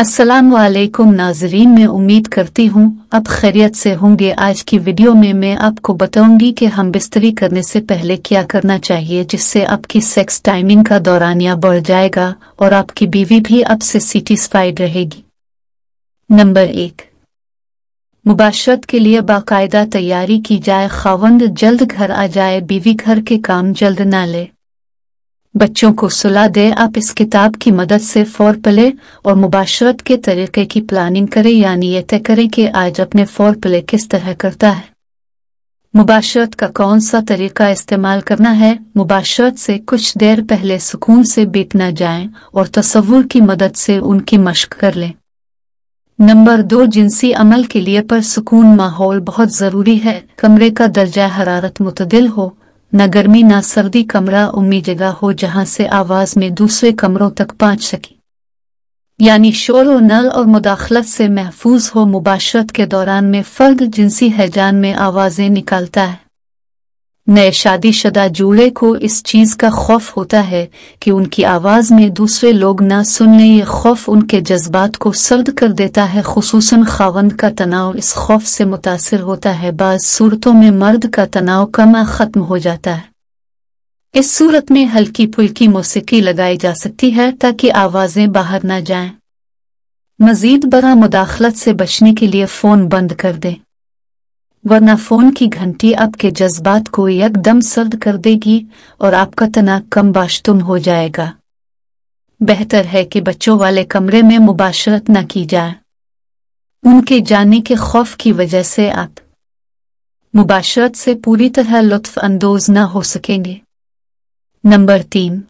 असलम वालेकुम नाजरीन मैं उम्मीद करती हूँ अब खैरियत से होंगे आज की वीडियो में मैं आपको बताऊंगी कि हम बिस्तरी करने से पहले क्या करना चाहिए जिससे आपकी सेक्स टाइमिंग का दौरानिया बढ़ जाएगा और आपकी बीवी भी आपसे सेटिस्फाइड रहेगी नंबर एक मुबाशरत के लिए बाकायदा तैयारी की जाए खावंद जल्द घर आ जाए बीवी घर के काम जल्द ना ले बच्चों को सलाह दें आप इस किताब की मदद से फोर प्ले और मुबाशरत के तरीके की प्लानिंग करें यानी यह तय करें कि आज अपने फोर प्ले किस तरह करता है मुबाशरत का कौन सा तरीका इस्तेमाल करना है मुबाशरत से कुछ देर पहले सुकून से बीत न जाएं और तस्वुर की मदद से उनकी मश्क कर लें नंबर दो जिनसी अमल के लिए पर सुकून माहौल बहुत ज़रूरी है कमरे का दर्जा हरारत मुतदिल हो न गर्मी न सर्दी कमरा उम्मीद जगह हो जहां से आवाज में दूसरे कमरों तक पहुंच सके यानी शोर और नल और मुदाखलत से महफूज हो मुबाशरत के दौरान में फ़र्द जिनसी हैजान में आवाज़ें निकालता है नए शादीशुदा जोड़े को इस चीज़ का खौफ होता है कि उनकी आवाज़ में दूसरे लोग ना सुनने ये खौफ उनके जज्बात को सर्द कर देता है खसूस खावंद का तनाव इस खौफ से मुतासर होता है बाद सूरतों में मर्द का तनाव कमा ख़त्म हो जाता है इस सूरत में हल्की फुल्की मौसीकी लगाई जा सकती है ताकि आवाज़ें बाहर न जाए मज़ीद बड़ा मुदाखलत से बचने के लिए फ़ोन बंद कर दें वरना फोन की घंटी आपके जज्बात को एकदम सर्द कर देगी और आपका तना कम बाशतुम हो जाएगा बेहतर है कि बच्चों वाले कमरे में मुबाशरत न की जाए उनके जाने के खौफ की वजह से आप मुबाशरत से पूरी तरह लुत्फ अंदोज न हो सकेंगे नंबर तीन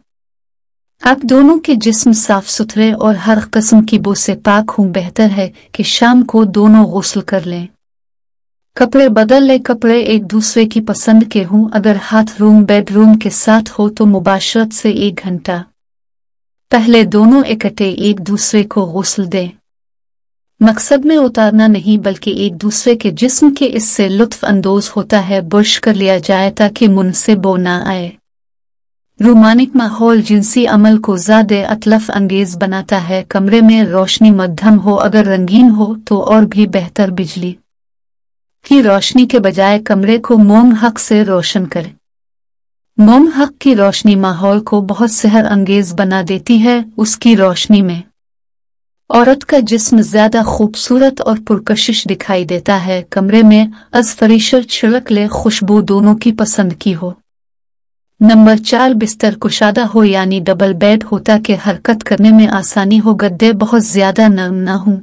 आप दोनों के जिस्म साफ सुथरे और हर कस्म की बो से पाक हों बेहतर है कि शाम को दोनों गौसल कर लें कपड़े बदल ले कपड़े एक दूसरे की पसंद के हूं अगर हाथ रूम बेडरूम के साथ हो तो मुबाशरत से एक घंटा पहले दोनों इकट्ठे एक दूसरे को गौसल दें मकसद में उतारना नहीं बल्कि एक दूसरे के जिस्म के इससे लुत्फ अंदोज होता है बुरश कर लिया जाए ताकि मुन से बो ना आए रोमानिक माहौल जिनसी अमल को ज़्यादा अतलफ अंगेज बनाता है कमरे में रोशनी मध्यम हो अगर रंगीन हो तो और भी बेहतर बिजली की रोशनी के बजाय कमरे को मोम हक से रोशन करें मोम हक की रोशनी माहौल को बहुत सहर अंगेज बना देती है उसकी रोशनी में औरत का जिस्म ज्यादा खूबसूरत और पुरकशिश दिखाई देता है कमरे में अजफरीशर छिड़क ले खुशबू दोनों की पसंद की हो नंबर चार बिस्तर कुशादा हो यानी डबल बेड होता के हरकत करने में आसानी हो गद्दे बहुत ज्यादा नरम ना हो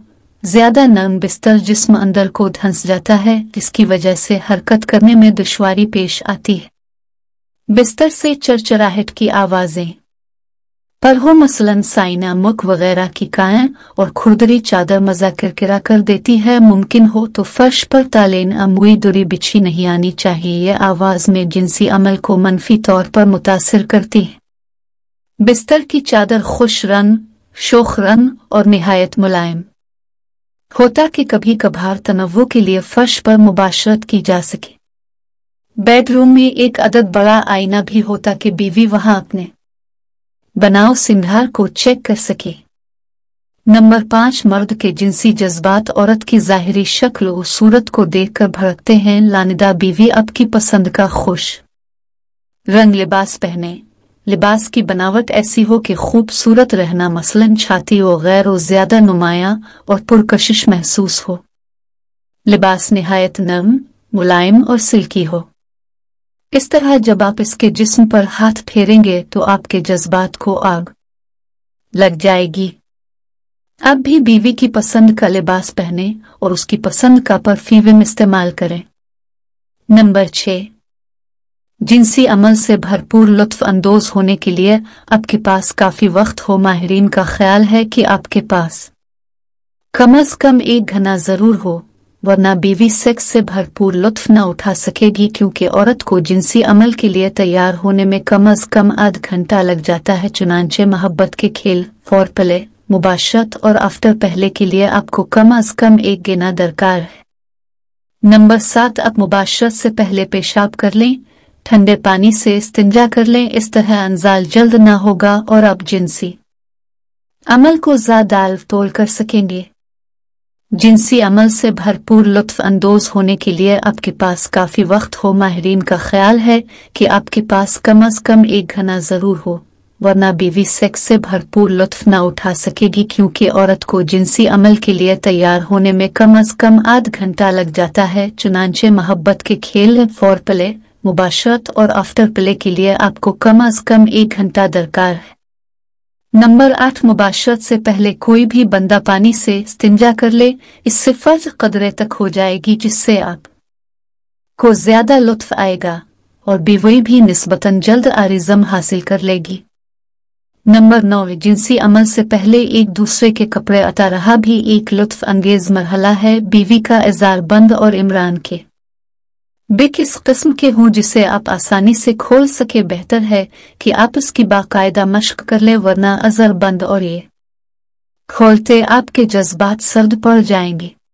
ज्यादा नम बिस्तर जिस्म अंदर को धंस जाता है जिसकी वजह से हरकत करने में दुश्वारी पेश आती है बिस्तर से चरचराहट की आवाजें पर हो मसलन साइना मुख वगैरह की कायें और खुरदरी चादर मजा किरकिरा कर देती है मुमकिन हो तो फर्श पर तालेन अमुई दुरी बिछी नहीं आनी चाहिए यह आवाज़ में जिनसी अमल को मनफी तौर पर मुतासर करती है बिस्तर की चादर खुश रन शोख रन और नहायत मुलायम होता कि कभी कभार तनवु के लिए फर्श पर मुबाशरत की जा सके बेडरूम में एक अदद बड़ा आईना भी होता कि बीवी वहां अपने बनाव सिंघार को चेक कर सके नंबर पांच मर्द के जिनसी जज्बात औरत की जाहिरी शक्ल और सूरत को देखकर भड़कते हैं लानिदा बीवी अब की पसंद का खुश रंग लिबास पहने लिबास की बनावट ऐसी हो कि खूबसूरत रहना मसलन छाती और गैर और ज्यादा नुमाया और पुरकशिश महसूस हो लिबास नहायत नरम मुलायम और सिल्की हो इस तरह जब आप इसके जिस्म पर हाथ फेरेंगे तो आपके जज्बात को आग लग जाएगी अब भी बीवी की पसंद का लिबास पहने और उसकी पसंद का परफ्यूम इस्तेमाल करें नंबर छः जिनसी अमल से भरपूर लुत्फानंदोज होने के लिए आपके पास काफ़ी वक्त हो माहरीन का ख्याल है कि आपके पास कम अज कम एक घना ज़रूर हो वरना बीवी सेक्स से भरपूर लुत्फ न उठा सकेगी क्योंकि औरत को जिनसी अमल के लिए तैयार होने में कम अज कम आध घंटा लग जाता है चुनाचे मोहब्बत के खेल फौर पले मुबाशरत और आफ्टर पहले के लिए आपको कम अज कम एक गिना दरकार है नंबर सात आप मुबाशरत से पहले पेशाब कर लें ठंडे पानी से इस्तंजा कर लें इस तरह अंजाल जल्द न होगा और आप जिनसी अमल को ज्यादा तोल कर सकेंगे जिनसी अमल से भरपूर लुत्फ अंदोज होने के लिए आपके पास काफ़ी वक्त हो माहरीन का ख्याल है कि आपके पास कम अज कम एक घना ज़रूर हो वरना बीवी सेक्स से भरपूर लुत्फ न उठा सकेगी क्योंकि औरत को जिनसी अमल के लिए तैयार होने में कम अज कम आध घंटा लग जाता है चुनाचे मोहब्बत के खेल फौर पले मुबाशरत और आफ्टर प्ले के लिए आपको कम अज कम एक घंटा दरकार है नंबर आठ मुबाशरत से पहले कोई भी बंदा पानी से स्तंजा कर ले इससे फर्ज कदरे तक हो जाएगी जिससे आप को ज्यादा लुत्फ आएगा और बीवई भी नस्बता जल्द आरिजम हासिल कर लेगी नंबर नौ जिनसी अमल से पहले एक दूसरे के कपड़े अता रहा भी एक लुत्फ अंगेज मरहला है बीवी का इजार बंद और इमरान के बे किस किस्म के हों जिसे आप आसानी से खोल सके बेहतर है कि आप उसकी बाकायदा मश्क कर ले वरना अजल बंद और ये खोलते आपके जज्बात सर्द पड़ जाएंगे